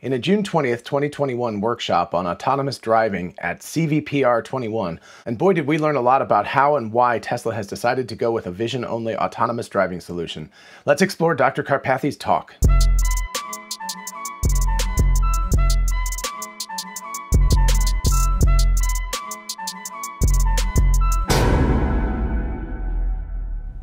In a June 20th, 2021 workshop on autonomous driving at CVPR 21, and boy did we learn a lot about how and why Tesla has decided to go with a vision-only autonomous driving solution. Let's explore Dr. Karpathy's talk.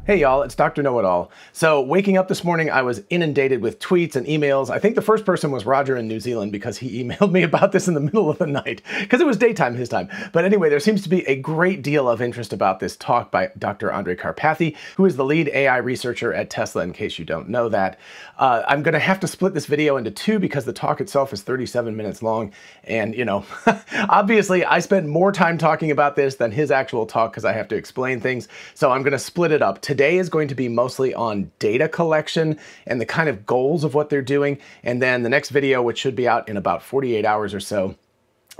Hey y'all, it's Dr. Know It All. So, waking up this morning, I was inundated with tweets and emails. I think the first person was Roger in New Zealand because he emailed me about this in the middle of the night, because it was daytime his time. But anyway, there seems to be a great deal of interest about this talk by Dr. Andre Karpathy, who is the lead AI researcher at Tesla, in case you don't know that. Uh, I'm going to have to split this video into two because the talk itself is 37 minutes long. And, you know, obviously, I spent more time talking about this than his actual talk because I have to explain things. So, I'm going to split it up. to. Today is going to be mostly on data collection and the kind of goals of what they're doing. And then the next video, which should be out in about 48 hours or so,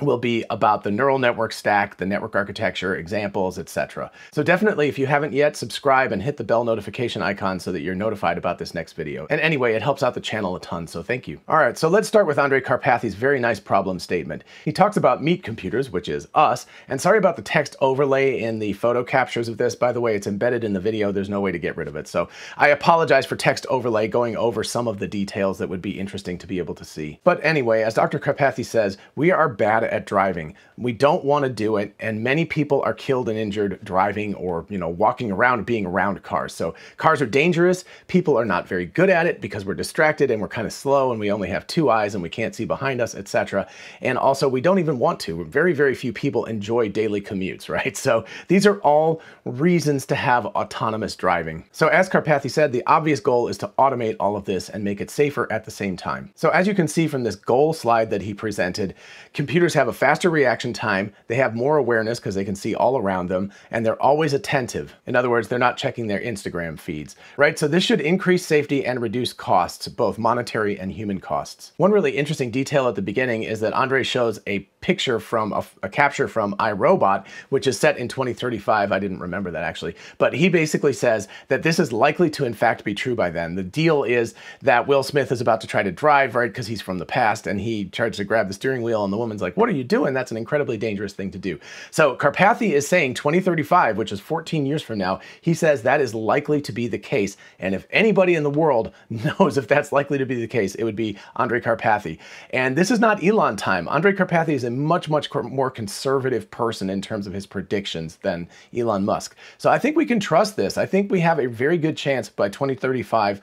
will be about the neural network stack, the network architecture, examples, etc. So definitely, if you haven't yet, subscribe and hit the bell notification icon so that you're notified about this next video. And anyway, it helps out the channel a ton, so thank you. All right, so let's start with Andre Karpathy's very nice problem statement. He talks about meat computers, which is us, and sorry about the text overlay in the photo captures of this. By the way, it's embedded in the video. There's no way to get rid of it. So I apologize for text overlay going over some of the details that would be interesting to be able to see. But anyway, as Dr. Karpathy says, we are bad at driving. We don't want to do it, and many people are killed and injured driving or, you know, walking around being around cars. So cars are dangerous. People are not very good at it because we're distracted and we're kind of slow and we only have two eyes and we can't see behind us, etc. And also, we don't even want to. Very, very few people enjoy daily commutes, right? So these are all reasons to have autonomous driving. So as Carpathy said, the obvious goal is to automate all of this and make it safer at the same time. So as you can see from this goal slide that he presented, computers have a faster reaction time, they have more awareness because they can see all around them, and they're always attentive. In other words, they're not checking their Instagram feeds, right? So this should increase safety and reduce costs, both monetary and human costs. One really interesting detail at the beginning is that Andre shows a picture from a, a capture from iRobot, which is set in 2035. I didn't remember that actually. But he basically says that this is likely to in fact be true by then. The deal is that Will Smith is about to try to drive, right? Because he's from the past and he tries to grab the steering wheel and the woman's like, what are you doing? That's an incredibly dangerous thing to do. So Carpathy is saying 2035, which is 14 years from now, he says that is likely to be the case. And if anybody in the world knows if that's likely to be the case, it would be Andre Carpathy. And this is not Elon time. Andre Carpathy is a much, much more conservative person in terms of his predictions than Elon Musk. So I think we can trust this. I think we have a very good chance by 2035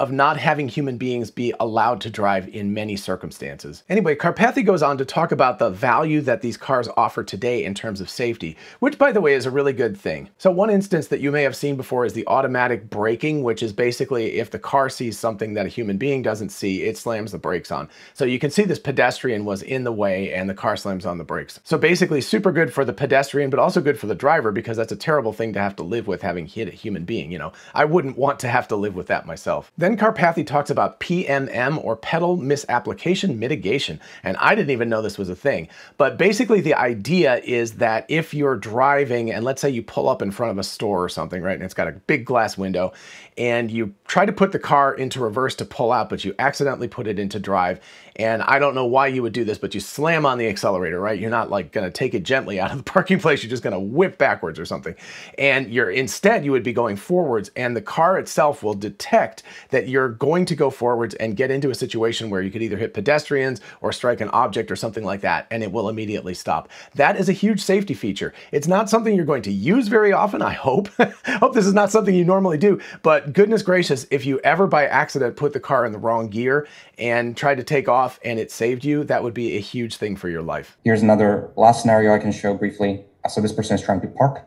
of not having human beings be allowed to drive in many circumstances. Anyway, Carpathy goes on to talk about the value that these cars offer today in terms of safety, which by the way is a really good thing. So one instance that you may have seen before is the automatic braking, which is basically if the car sees something that a human being doesn't see, it slams the brakes on. So you can see this pedestrian was in the way and the car slams on the brakes. So basically super good for the pedestrian, but also good for the driver because that's a terrible thing to have to live with having hit a human being, you know. I wouldn't want to have to live with that myself. Then Ben Carpathy talks about PMM or pedal misapplication mitigation. And I didn't even know this was a thing. But basically the idea is that if you're driving and let's say you pull up in front of a store or something, right? And it's got a big glass window and you try to put the car into reverse to pull out, but you accidentally put it into drive. And I don't know why you would do this, but you slam on the accelerator, right? You're not like gonna take it gently out of the parking place. You're just gonna whip backwards or something. And you're instead, you would be going forwards and the car itself will detect that that you're going to go forwards and get into a situation where you could either hit pedestrians or strike an object or something like that, and it will immediately stop. That is a huge safety feature. It's not something you're going to use very often, I hope. hope this is not something you normally do, but goodness gracious, if you ever by accident put the car in the wrong gear and tried to take off and it saved you, that would be a huge thing for your life. Here's another last scenario I can show briefly. So this person is trying to park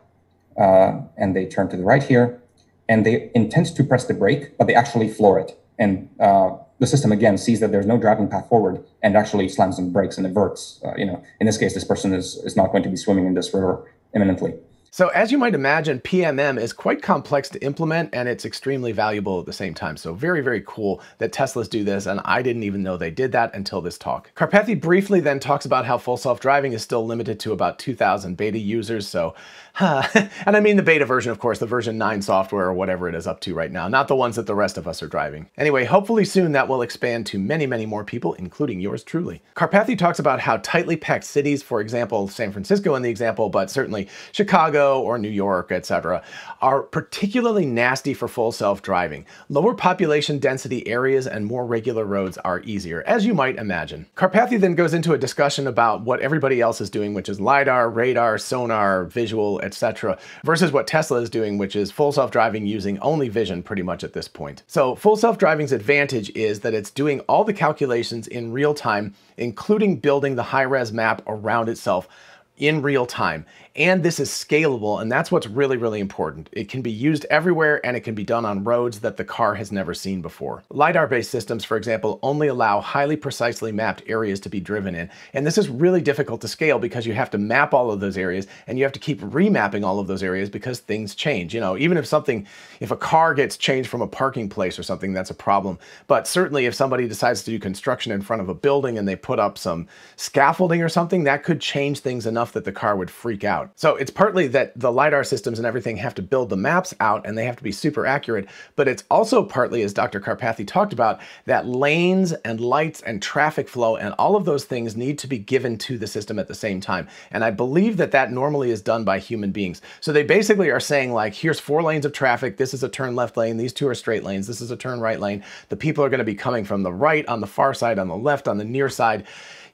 uh, and they turn to the right here and they intend to press the brake, but they actually floor it. And uh, the system again sees that there's no driving path forward and actually slams on brakes and averts. Uh, you know, in this case, this person is is not going to be swimming in this river imminently. So, as you might imagine, PMM is quite complex to implement and it's extremely valuable at the same time. So, very, very cool that Teslas do this, and I didn't even know they did that until this talk. Carpathy briefly then talks about how full self driving is still limited to about 2,000 beta users. So, and I mean the beta version, of course, the version 9 software or whatever it is up to right now, not the ones that the rest of us are driving. Anyway, hopefully soon that will expand to many, many more people, including yours truly. Carpathy talks about how tightly packed cities, for example, San Francisco in the example, but certainly Chicago or New York, etc., are particularly nasty for full self-driving. Lower population density areas and more regular roads are easier, as you might imagine. Carpathy then goes into a discussion about what everybody else is doing, which is LiDAR, radar, sonar, visual, etc. versus what Tesla is doing, which is full self-driving using only vision pretty much at this point. So full self-driving's advantage is that it's doing all the calculations in real time, including building the high-res map around itself in real time. And this is scalable, and that's what's really, really important. It can be used everywhere and it can be done on roads that the car has never seen before. LiDAR based systems, for example, only allow highly precisely mapped areas to be driven in. And this is really difficult to scale because you have to map all of those areas and you have to keep remapping all of those areas because things change. You know, even if something, if a car gets changed from a parking place or something, that's a problem. But certainly if somebody decides to do construction in front of a building and they put up some scaffolding or something, that could change things enough that the car would freak out out. So it's partly that the LiDAR systems and everything have to build the maps out and they have to be super accurate, but it's also partly, as Dr. Carpathy talked about, that lanes and lights and traffic flow and all of those things need to be given to the system at the same time. And I believe that that normally is done by human beings. So they basically are saying like, here's four lanes of traffic, this is a turn left lane, these two are straight lanes, this is a turn right lane. The people are gonna be coming from the right, on the far side, on the left, on the near side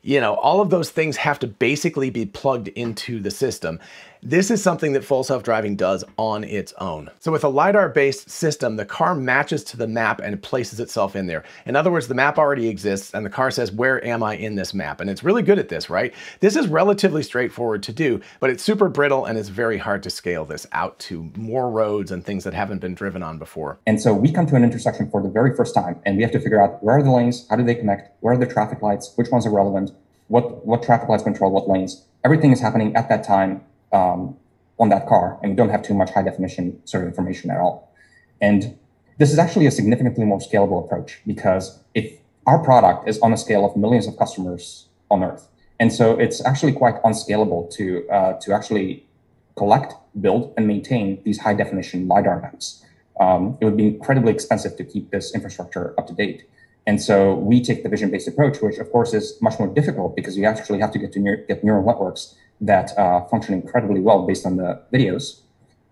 you know, all of those things have to basically be plugged into the system. This is something that full self-driving does on its own. So with a LiDAR-based system, the car matches to the map and places itself in there. In other words, the map already exists and the car says, where am I in this map? And it's really good at this, right? This is relatively straightforward to do, but it's super brittle and it's very hard to scale this out to more roads and things that haven't been driven on before. And so we come to an intersection for the very first time and we have to figure out where are the lanes, how do they connect, where are the traffic lights, which ones are relevant, what, what traffic lights control what lanes. Everything is happening at that time um, on that car, and you don't have too much high definition sort of information at all. And this is actually a significantly more scalable approach because if our product is on a scale of millions of customers on Earth, and so it's actually quite unscalable to uh, to actually collect, build, and maintain these high definition lidar maps. Um, it would be incredibly expensive to keep this infrastructure up to date. And so we take the vision based approach, which of course is much more difficult because you actually have to get to get neural networks that uh, function incredibly well based on the videos.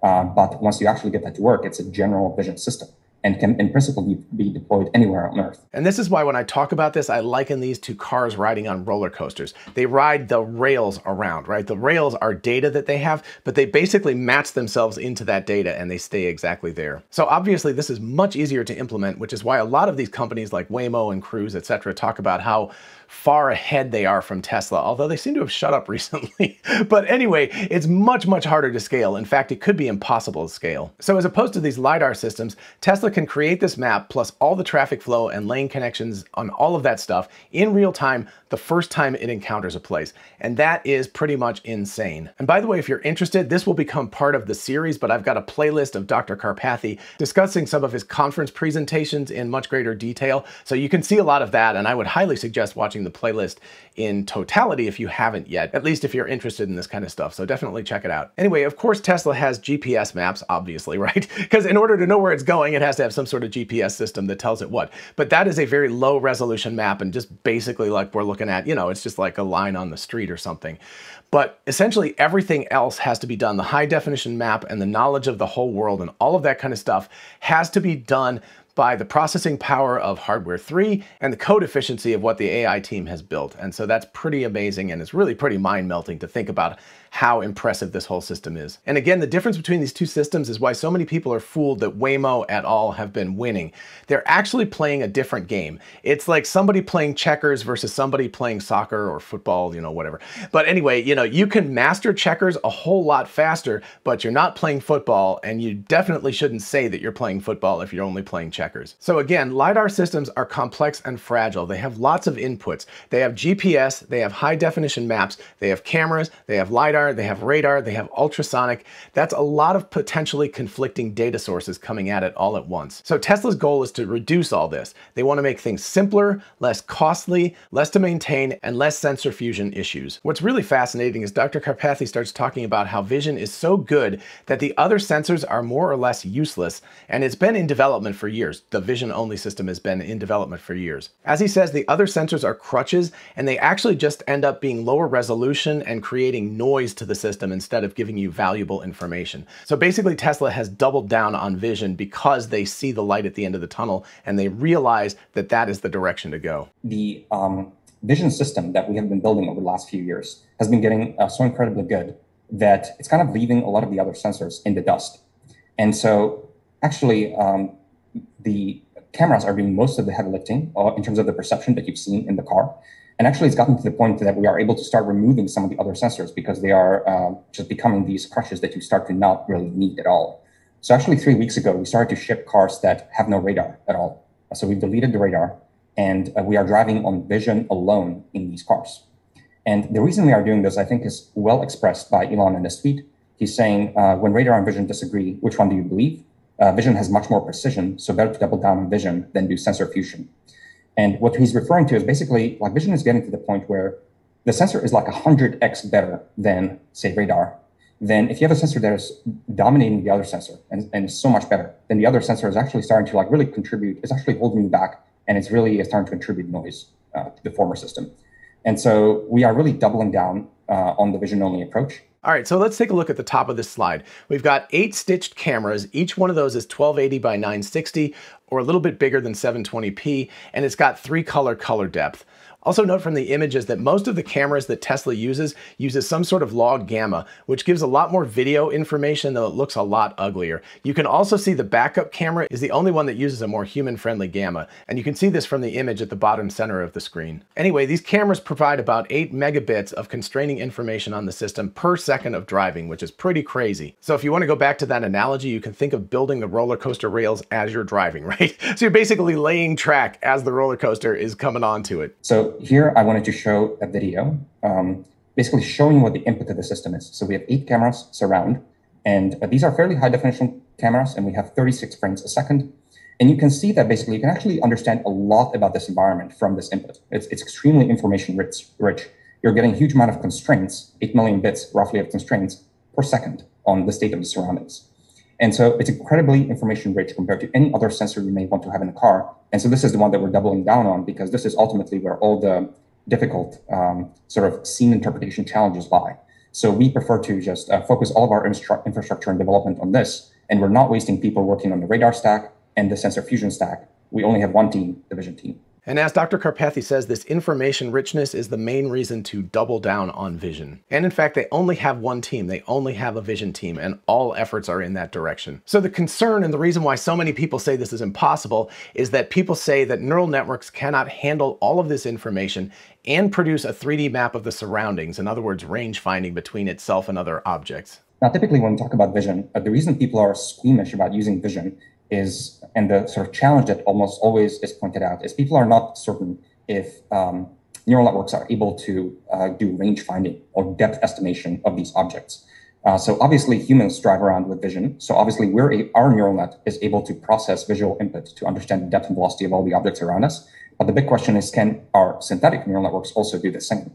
Uh, but once you actually get that to work, it's a general vision system and can in principle be, be, deployed anywhere on earth. And this is why when I talk about this, I liken these to cars riding on roller coasters. They ride the rails around, right? The rails are data that they have, but they basically match themselves into that data and they stay exactly there. So obviously this is much easier to implement, which is why a lot of these companies like Waymo and Cruise, et cetera, talk about how far ahead they are from Tesla, although they seem to have shut up recently. but anyway, it's much, much harder to scale. In fact, it could be impossible to scale. So as opposed to these LiDAR systems, Tesla can create this map plus all the traffic flow and lane connections on all of that stuff in real time the first time it encounters a place. And that is pretty much insane. And by the way, if you're interested, this will become part of the series, but I've got a playlist of Dr. Carpathy discussing some of his conference presentations in much greater detail. So you can see a lot of that, and I would highly suggest watching watching the playlist in totality if you haven't yet, at least if you're interested in this kind of stuff. So definitely check it out. Anyway, of course, Tesla has GPS maps, obviously, right? Because in order to know where it's going, it has to have some sort of GPS system that tells it what. But that is a very low resolution map and just basically like we're looking at, you know, it's just like a line on the street or something. But essentially everything else has to be done. The high definition map and the knowledge of the whole world and all of that kind of stuff has to be done by the processing power of Hardware 3 and the code efficiency of what the AI team has built. And so that's pretty amazing and it's really pretty mind melting to think about how impressive this whole system is. And again, the difference between these two systems is why so many people are fooled that Waymo at all have been winning. They're actually playing a different game. It's like somebody playing checkers versus somebody playing soccer or football, you know, whatever. But anyway, you know, you can master checkers a whole lot faster, but you're not playing football, and you definitely shouldn't say that you're playing football if you're only playing checkers. So again, LiDAR systems are complex and fragile. They have lots of inputs. They have GPS, they have high definition maps, they have cameras, they have LiDAR, they have radar, they have ultrasonic. That's a lot of potentially conflicting data sources coming at it all at once. So Tesla's goal is to reduce all this. They want to make things simpler, less costly, less to maintain, and less sensor fusion issues. What's really fascinating is Dr. Carpathy starts talking about how vision is so good that the other sensors are more or less useless, and it's been in development for years. The vision-only system has been in development for years. As he says, the other sensors are crutches, and they actually just end up being lower resolution and creating noise noise to the system instead of giving you valuable information. So basically Tesla has doubled down on vision because they see the light at the end of the tunnel and they realize that that is the direction to go. The um, vision system that we have been building over the last few years has been getting uh, so incredibly good that it's kind of leaving a lot of the other sensors in the dust. And so actually um, the cameras are doing most of the heavy lifting uh, in terms of the perception that you've seen in the car. And actually, it's gotten to the point that we are able to start removing some of the other sensors because they are uh, just becoming these crutches that you start to not really need at all. So actually, three weeks ago, we started to ship cars that have no radar at all. So we have deleted the radar, and uh, we are driving on vision alone in these cars. And the reason we are doing this, I think, is well expressed by Elon in this tweet. He's saying, uh, when radar and vision disagree, which one do you believe? Uh, vision has much more precision, so better to double down on vision than do sensor fusion. And what he's referring to is basically like vision is getting to the point where the sensor is like 100x better than, say, radar. Then if you have a sensor that is dominating the other sensor and, and so much better, then the other sensor is actually starting to like really contribute, it's actually holding you back and it's really uh, starting to contribute noise uh, to the former system. And so we are really doubling down uh, on the vision only approach. All right, so let's take a look at the top of this slide. We've got eight stitched cameras. Each one of those is 1280 by 960 or a little bit bigger than 720p, and it's got three color color depth. Also note from the images that most of the cameras that Tesla uses uses some sort of log gamma, which gives a lot more video information though it looks a lot uglier. You can also see the backup camera is the only one that uses a more human-friendly gamma, and you can see this from the image at the bottom center of the screen. Anyway, these cameras provide about 8 megabits of constraining information on the system per second of driving, which is pretty crazy. So if you want to go back to that analogy, you can think of building the roller coaster rails as you're driving, right? So you're basically laying track as the roller coaster is coming onto it. So so here I wanted to show a video, um, basically showing what the input of the system is. So we have eight cameras surround, and uh, these are fairly high definition cameras, and we have 36 frames a second. And you can see that basically you can actually understand a lot about this environment from this input. It's, it's extremely information rich, rich. You're getting a huge amount of constraints, 8 million bits roughly of constraints per second on the state of the surroundings. And so it's incredibly information rich compared to any other sensor you may want to have in a car. And so this is the one that we're doubling down on because this is ultimately where all the difficult um, sort of scene interpretation challenges lie. So we prefer to just uh, focus all of our instru- infrastructure and development on this. And we're not wasting people working on the radar stack and the sensor fusion stack. We only have one team, the vision team. And as Dr. Carpathy says, this information richness is the main reason to double down on vision. And in fact, they only have one team. They only have a vision team and all efforts are in that direction. So the concern and the reason why so many people say this is impossible is that people say that neural networks cannot handle all of this information and produce a 3D map of the surroundings, in other words, range finding between itself and other objects. Now, typically when we talk about vision, uh, the reason people are squeamish about using vision is, and the sort of challenge that almost always is pointed out is people are not certain if um, neural networks are able to uh, do range finding or depth estimation of these objects. Uh, so obviously humans drive around with vision. So obviously we're a, our neural net is able to process visual input to understand the depth and velocity of all the objects around us. But the big question is, can our synthetic neural networks also do the same?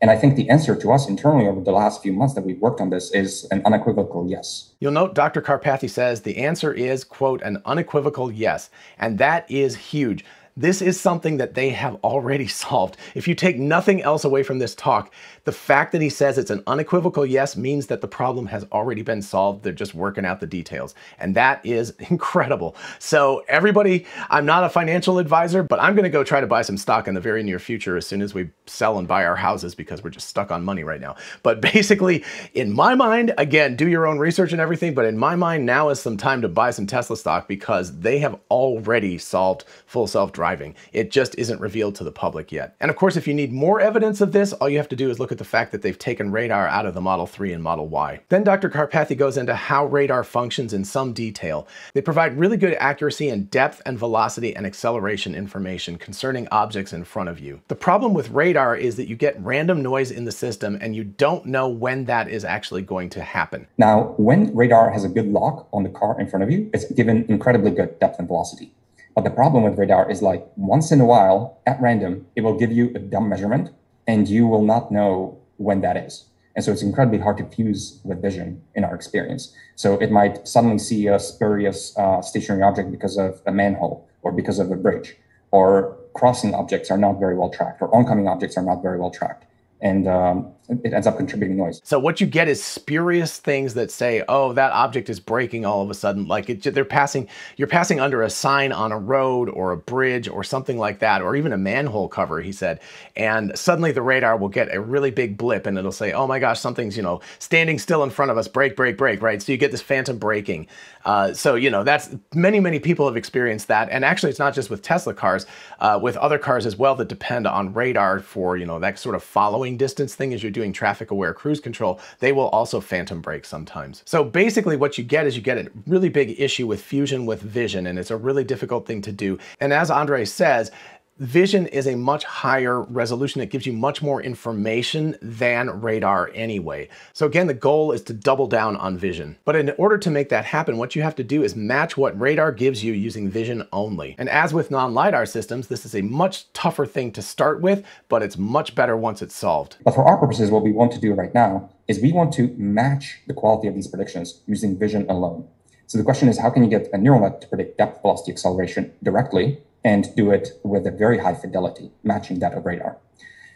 And I think the answer to us internally over the last few months that we've worked on this is an unequivocal yes. You'll note Dr. Carpathy says the answer is, quote, an unequivocal yes. And that is huge. This is something that they have already solved. If you take nothing else away from this talk, the fact that he says it's an unequivocal yes means that the problem has already been solved. They're just working out the details. And that is incredible. So everybody, I'm not a financial advisor, but I'm gonna go try to buy some stock in the very near future as soon as we sell and buy our houses because we're just stuck on money right now. But basically, in my mind, again, do your own research and everything, but in my mind, now is some time to buy some Tesla stock because they have already solved full self-driving driving. It just isn't revealed to the public yet. And of course, if you need more evidence of this, all you have to do is look at the fact that they've taken radar out of the Model 3 and Model Y. Then Dr. Carpathy goes into how radar functions in some detail. They provide really good accuracy in depth and velocity and acceleration information concerning objects in front of you. The problem with radar is that you get random noise in the system and you don't know when that is actually going to happen. Now, when radar has a good lock on the car in front of you, it's given incredibly good depth and velocity. But the problem with radar is like once in a while, at random, it will give you a dumb measurement and you will not know when that is. And so it's incredibly hard to fuse with vision in our experience. So it might suddenly see a spurious uh, stationary object because of a manhole or because of a bridge, or crossing objects are not very well tracked, or oncoming objects are not very well tracked. And um, it ends up contributing noise. So what you get is spurious things that say, "Oh, that object is breaking all of a sudden," like it, they're passing. You're passing under a sign on a road or a bridge or something like that, or even a manhole cover. He said, and suddenly the radar will get a really big blip, and it'll say, "Oh my gosh, something's you know standing still in front of us. Break, break, break!" Right. So you get this phantom braking. Uh, so you know that's many many people have experienced that, and actually it's not just with Tesla cars, uh, with other cars as well that depend on radar for you know that sort of following distance thing as you're doing traffic aware cruise control, they will also phantom brake sometimes. So basically what you get is you get a really big issue with fusion with vision and it's a really difficult thing to do. And as Andre says, Vision is a much higher resolution. It gives you much more information than radar anyway. So again, the goal is to double down on vision. But in order to make that happen, what you have to do is match what radar gives you using vision only. And as with non-LiDAR systems, this is a much tougher thing to start with, but it's much better once it's solved. But for our purposes, what we want to do right now is we want to match the quality of these predictions using vision alone. So the question is, how can you get a neural net to predict depth velocity acceleration directly and do it with a very high fidelity, matching that of radar.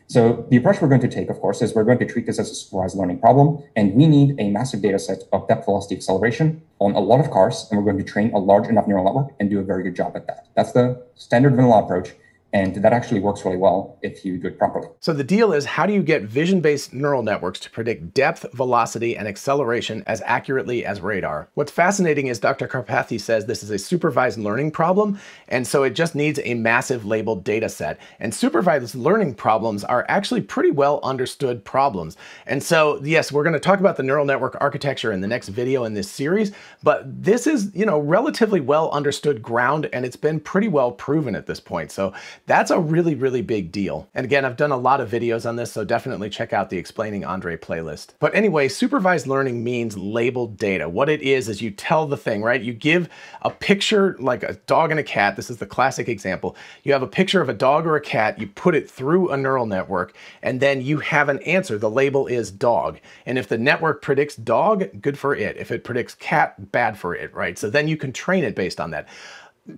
So the approach we're going to take, of course, is we're going to treat this as a supervised learning problem, and we need a massive data set of depth velocity acceleration on a lot of cars, and we're going to train a large enough neural network and do a very good job at that. That's the standard vanilla approach, and that actually works really well if you do it properly. So the deal is how do you get vision-based neural networks to predict depth, velocity, and acceleration as accurately as radar? What's fascinating is Dr. Karpathy says this is a supervised learning problem, and so it just needs a massive labeled data set. And supervised learning problems are actually pretty well understood problems. And so, yes, we're gonna talk about the neural network architecture in the next video in this series, but this is, you know, relatively well understood ground, and it's been pretty well proven at this point. So that's a really, really big deal. And again, I've done a lot of videos on this, so definitely check out the Explaining Andre playlist. But anyway, supervised learning means labeled data. What it is, is you tell the thing, right? You give a picture like a dog and a cat. This is the classic example. You have a picture of a dog or a cat, you put it through a neural network, and then you have an answer. The label is dog. And if the network predicts dog, good for it. If it predicts cat, bad for it, right? So then you can train it based on that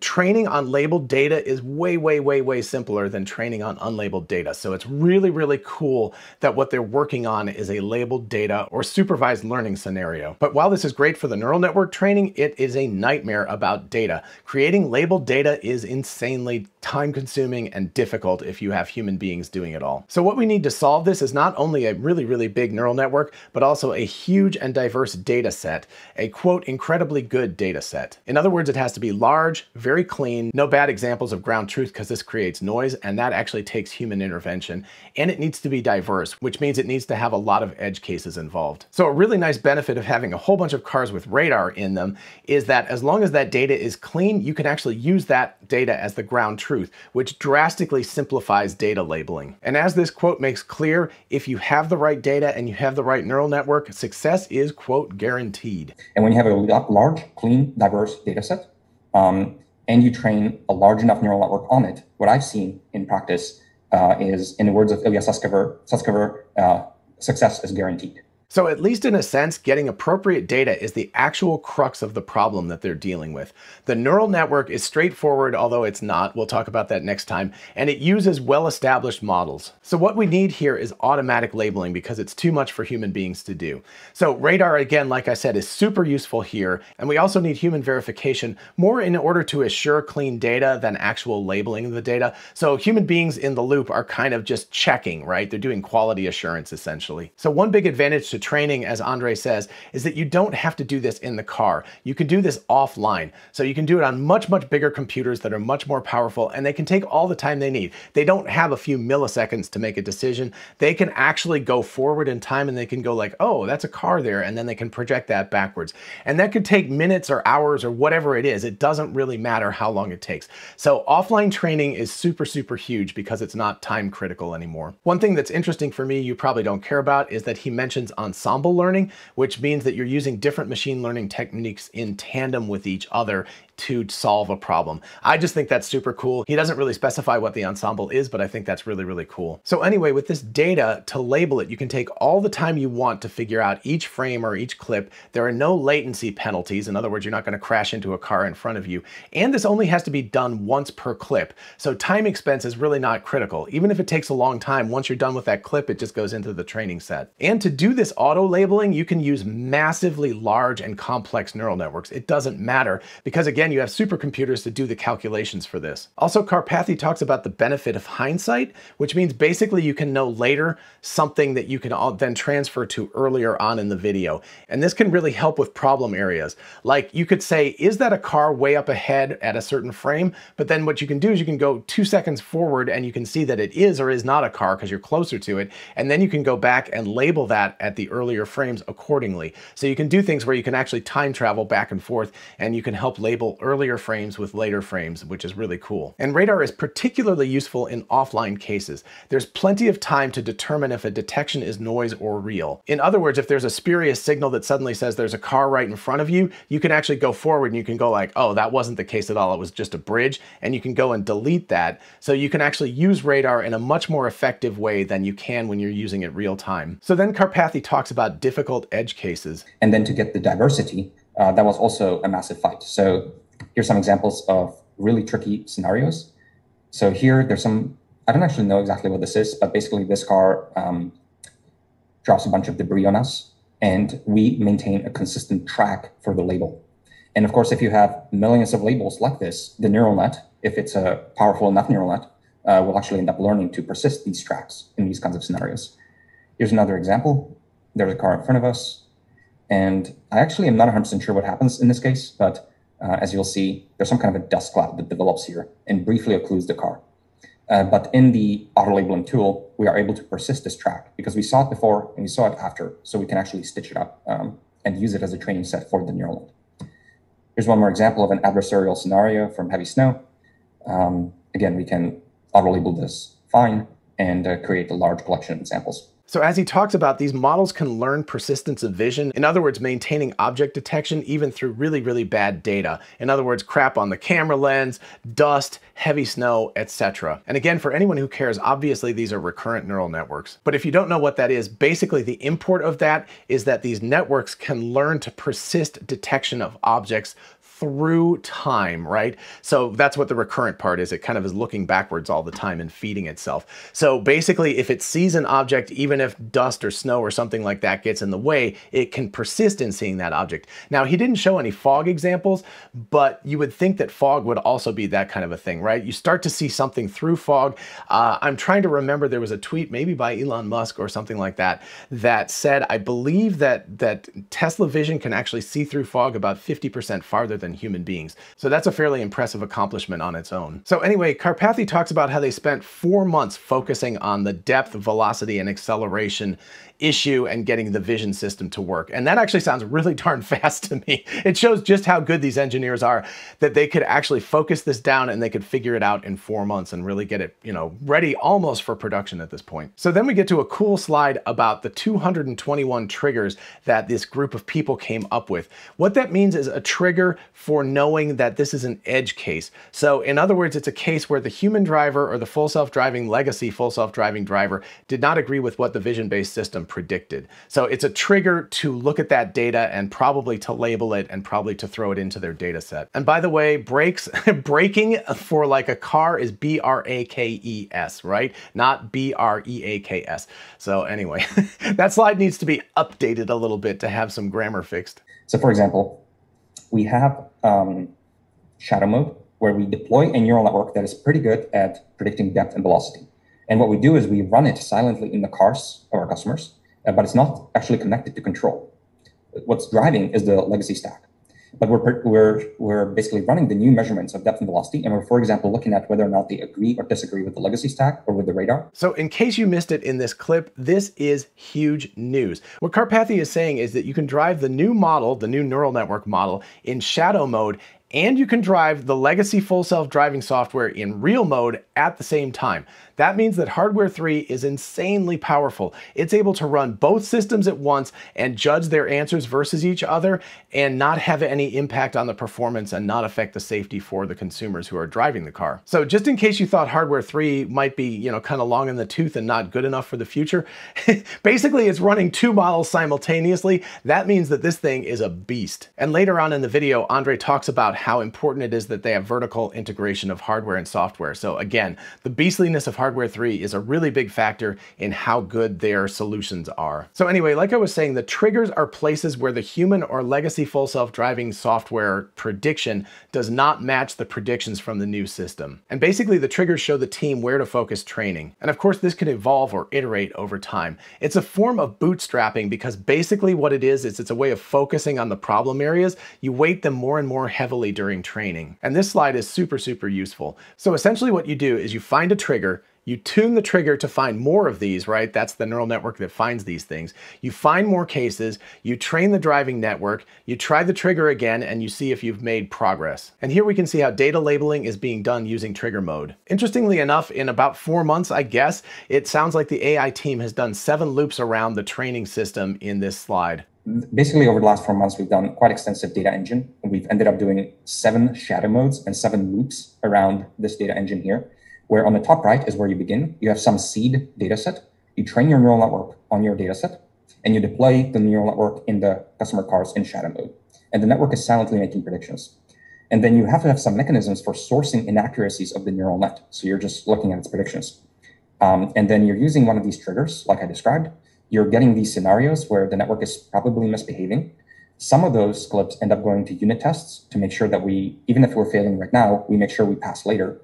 training on labeled data is way, way, way, way simpler than training on unlabeled data. So it's really, really cool that what they're working on is a labeled data or supervised learning scenario. But while this is great for the neural network training, it is a nightmare about data. Creating labeled data is insanely time consuming and difficult if you have human beings doing it all. So what we need to solve this is not only a really, really big neural network, but also a huge and diverse data set, a quote, incredibly good data set. In other words, it has to be large, very clean, no bad examples of ground truth because this creates noise and that actually takes human intervention. And it needs to be diverse, which means it needs to have a lot of edge cases involved. So a really nice benefit of having a whole bunch of cars with radar in them is that as long as that data is clean, you can actually use that data as the ground truth, which drastically simplifies data labeling. And as this quote makes clear, if you have the right data and you have the right neural network, success is, quote, guaranteed. And when you have a large, clean, diverse data set, um, and you train a large enough neural network on it, what I've seen in practice uh, is, in the words of Ilya Sutskever, uh, success is guaranteed. So at least in a sense, getting appropriate data is the actual crux of the problem that they're dealing with. The neural network is straightforward, although it's not. We'll talk about that next time. And it uses well-established models. So what we need here is automatic labeling because it's too much for human beings to do. So radar, again, like I said, is super useful here. And we also need human verification more in order to assure clean data than actual labeling of the data. So human beings in the loop are kind of just checking, right? They're doing quality assurance essentially. So one big advantage to training, as Andre says, is that you don't have to do this in the car. You can do this offline. So you can do it on much, much bigger computers that are much more powerful and they can take all the time they need. They don't have a few milliseconds to make a decision. They can actually go forward in time and they can go like, oh, that's a car there. And then they can project that backwards. And that could take minutes or hours or whatever it is. It doesn't really matter how long it takes. So offline training is super, super huge because it's not time critical anymore. One thing that's interesting for me, you probably don't care about is that he mentions ensemble learning, which means that you're using different machine learning techniques in tandem with each other to solve a problem. I just think that's super cool. He doesn't really specify what the ensemble is, but I think that's really, really cool. So anyway, with this data to label it, you can take all the time you want to figure out each frame or each clip. There are no latency penalties. In other words, you're not gonna crash into a car in front of you. And this only has to be done once per clip. So time expense is really not critical. Even if it takes a long time, once you're done with that clip, it just goes into the training set. And to do this auto labeling, you can use massively large and complex neural networks. It doesn't matter because again, again, you have supercomputers to do the calculations for this. Also, Carpathy talks about the benefit of hindsight, which means basically you can know later something that you can then transfer to earlier on in the video. And this can really help with problem areas. Like you could say, is that a car way up ahead at a certain frame? But then what you can do is you can go two seconds forward and you can see that it is or is not a car because you're closer to it. And then you can go back and label that at the earlier frames accordingly. So you can do things where you can actually time travel back and forth and you can help label earlier frames with later frames, which is really cool. And radar is particularly useful in offline cases. There's plenty of time to determine if a detection is noise or real. In other words, if there's a spurious signal that suddenly says there's a car right in front of you, you can actually go forward and you can go like, oh, that wasn't the case at all, it was just a bridge, and you can go and delete that. So you can actually use radar in a much more effective way than you can when you're using it real time. So then Carpathy talks about difficult edge cases. And then to get the diversity, uh, that was also a massive fight. So here's some examples of really tricky scenarios. So here, there's some, I don't actually know exactly what this is, but basically this car um, drops a bunch of debris on us and we maintain a consistent track for the label. And of course, if you have millions of labels like this, the neural net, if it's a powerful enough neural net, uh, will actually end up learning to persist these tracks in these kinds of scenarios. Here's another example. There's a car in front of us. And I actually am not 100% sure what happens in this case, but uh, as you'll see, there's some kind of a dust cloud that develops here and briefly occludes the car. Uh, but in the auto labeling tool, we are able to persist this track because we saw it before and we saw it after. So we can actually stitch it up um, and use it as a training set for the neural net. Here's one more example of an adversarial scenario from heavy snow. Um, again, we can auto label this fine and uh, create a large collection of examples. So as he talks about, these models can learn persistence of vision. In other words, maintaining object detection even through really, really bad data. In other words, crap on the camera lens, dust, heavy snow, etc. And again, for anyone who cares, obviously these are recurrent neural networks. But if you don't know what that is, basically the import of that is that these networks can learn to persist detection of objects through time, right? So that's what the recurrent part is. It kind of is looking backwards all the time and feeding itself. So basically, if it sees an object, even if dust or snow or something like that gets in the way, it can persist in seeing that object. Now, he didn't show any fog examples, but you would think that fog would also be that kind of a thing, right? You start to see something through fog. Uh, I'm trying to remember there was a tweet, maybe by Elon Musk or something like that, that said, I believe that, that Tesla vision can actually see through fog about 50% farther than human beings. So that's a fairly impressive accomplishment on its own. So anyway, Carpathy talks about how they spent four months focusing on the depth, velocity, and acceleration issue and getting the vision system to work. And that actually sounds really darn fast to me. It shows just how good these engineers are that they could actually focus this down and they could figure it out in four months and really get it, you know, ready almost for production at this point. So then we get to a cool slide about the 221 triggers that this group of people came up with. What that means is a trigger for knowing that this is an edge case. So in other words, it's a case where the human driver or the full self-driving legacy full self-driving driver did not agree with what the vision-based system predicted. So it's a trigger to look at that data and probably to label it and probably to throw it into their data set. And by the way, brakes, braking for like a car is B-R-A-K-E-S, right? Not B-R-E-A-K-S. So anyway, that slide needs to be updated a little bit to have some grammar fixed. So for example, we have um, shadow mode, where we deploy a neural network that is pretty good at predicting depth and velocity. And what we do is we run it silently in the cars of our customers, uh, but it's not actually connected to control. What's driving is the legacy stack but we're, we're, we're basically running the new measurements of depth and velocity. And we're, for example, looking at whether or not they agree or disagree with the legacy stack or with the radar. So in case you missed it in this clip, this is huge news. What Carpathy is saying is that you can drive the new model, the new neural network model in shadow mode and you can drive the legacy full self-driving software in real mode at the same time. That means that Hardware 3 is insanely powerful. It's able to run both systems at once and judge their answers versus each other and not have any impact on the performance and not affect the safety for the consumers who are driving the car. So just in case you thought Hardware 3 might be, you know, kind of long in the tooth and not good enough for the future, basically it's running two models simultaneously. That means that this thing is a beast. And later on in the video, Andre talks about how important it is that they have vertical integration of hardware and software. So again, the beastliness of Hardware 3 is a really big factor in how good their solutions are. So anyway, like I was saying, the triggers are places where the human or legacy full self-driving software prediction does not match the predictions from the new system. And basically the triggers show the team where to focus training. And of course this can evolve or iterate over time. It's a form of bootstrapping because basically what it is, is it's a way of focusing on the problem areas. You weight them more and more heavily during training. And this slide is super, super useful. So essentially what you do is you find a trigger, you tune the trigger to find more of these, right? That's the neural network that finds these things. You find more cases, you train the driving network, you try the trigger again, and you see if you've made progress. And here we can see how data labeling is being done using trigger mode. Interestingly enough, in about four months, I guess, it sounds like the AI team has done seven loops around the training system in this slide basically over the last four months, we've done quite extensive data engine, and we've ended up doing seven shadow modes and seven loops around this data engine here, where on the top right is where you begin. You have some seed data set. You train your neural network on your data set, and you deploy the neural network in the customer cars in shadow mode. And the network is silently making predictions. And then you have to have some mechanisms for sourcing inaccuracies of the neural net. So you're just looking at its predictions. Um, and then you're using one of these triggers, like I described, you're getting these scenarios where the network is probably misbehaving. Some of those clips end up going to unit tests to make sure that we, even if we're failing right now, we make sure we pass later.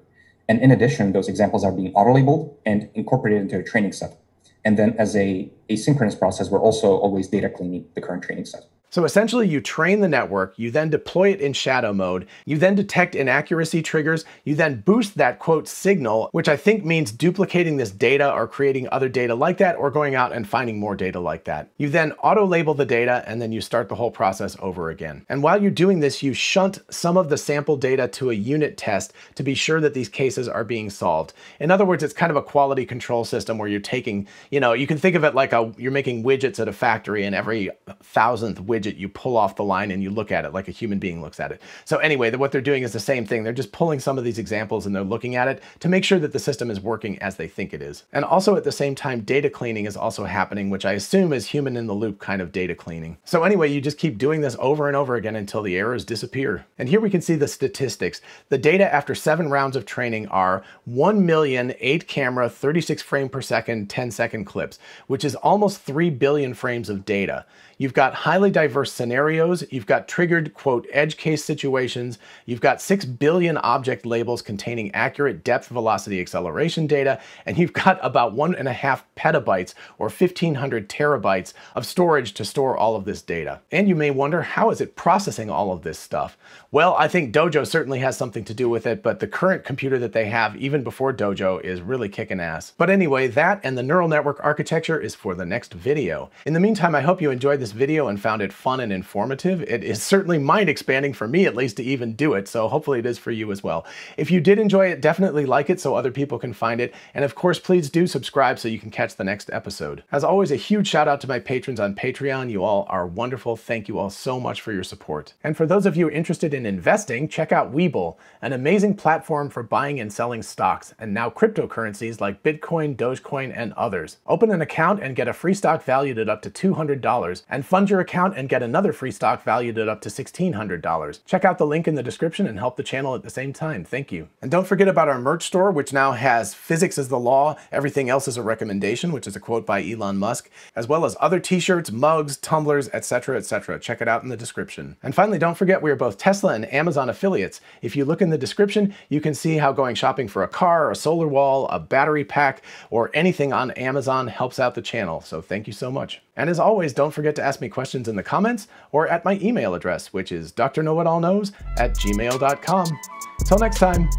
And in addition, those examples are being auto-labeled and incorporated into a training set. And then as a asynchronous process, we're also always data cleaning the current training set. So essentially you train the network, you then deploy it in shadow mode, you then detect inaccuracy triggers, you then boost that quote signal, which I think means duplicating this data or creating other data like that or going out and finding more data like that. You then auto label the data and then you start the whole process over again. And while you're doing this, you shunt some of the sample data to a unit test to be sure that these cases are being solved. In other words, it's kind of a quality control system where you're taking, you know, you can think of it like a, you're making widgets at a factory and every thousandth widget widget, you pull off the line and you look at it like a human being looks at it. So anyway, what they're doing is the same thing. They're just pulling some of these examples and they're looking at it to make sure that the system is working as they think it is. And also at the same time, data cleaning is also happening, which I assume is human in the loop kind of data cleaning. So anyway, you just keep doing this over and over again until the errors disappear. And here we can see the statistics. The data after seven rounds of training are 1 million, 8 camera, 36 frame per second, 10 second clips, which is almost 3 billion frames of data. You've got highly diverse diverse scenarios, you've got triggered, quote, edge case situations, you've got 6 billion object labels containing accurate depth velocity acceleration data, and you've got about 1.5 petabytes or 1500 terabytes of storage to store all of this data. And you may wonder, how is it processing all of this stuff? Well, I think Dojo certainly has something to do with it, but the current computer that they have, even before Dojo, is really kicking ass. But anyway, that and the neural network architecture is for the next video. In the meantime, I hope you enjoyed this video and found it fun and informative. It is certainly mind expanding for me, at least, to even do it. So hopefully it is for you as well. If you did enjoy it, definitely like it so other people can find it. And of course, please do subscribe so you can catch the next episode. As always, a huge shout out to my patrons on Patreon. You all are wonderful. Thank you all so much for your support. And for those of you interested in investing, check out Webull, an amazing platform for buying and selling stocks, and now cryptocurrencies like Bitcoin, Dogecoin, and others. Open an account and get a free stock valued at up to $200, and fund your account and get another free stock valued at up to $1,600. Check out the link in the description and help the channel at the same time. Thank you. And don't forget about our merch store, which now has physics is the law, everything else is a recommendation, which is a quote by Elon Musk, as well as other t-shirts, mugs, tumblers, etc., etc. Check it out in the description. And finally, don't forget we are both Tesla and Amazon affiliates. If you look in the description, you can see how going shopping for a car, a solar wall, a battery pack, or anything on Amazon helps out the channel. So thank you so much. And as always, don't forget to ask me questions in the comments comments or at my email address, which is drknowitallknows at gmail.com. Until next time,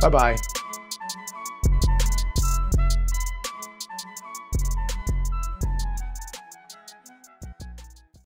bye-bye.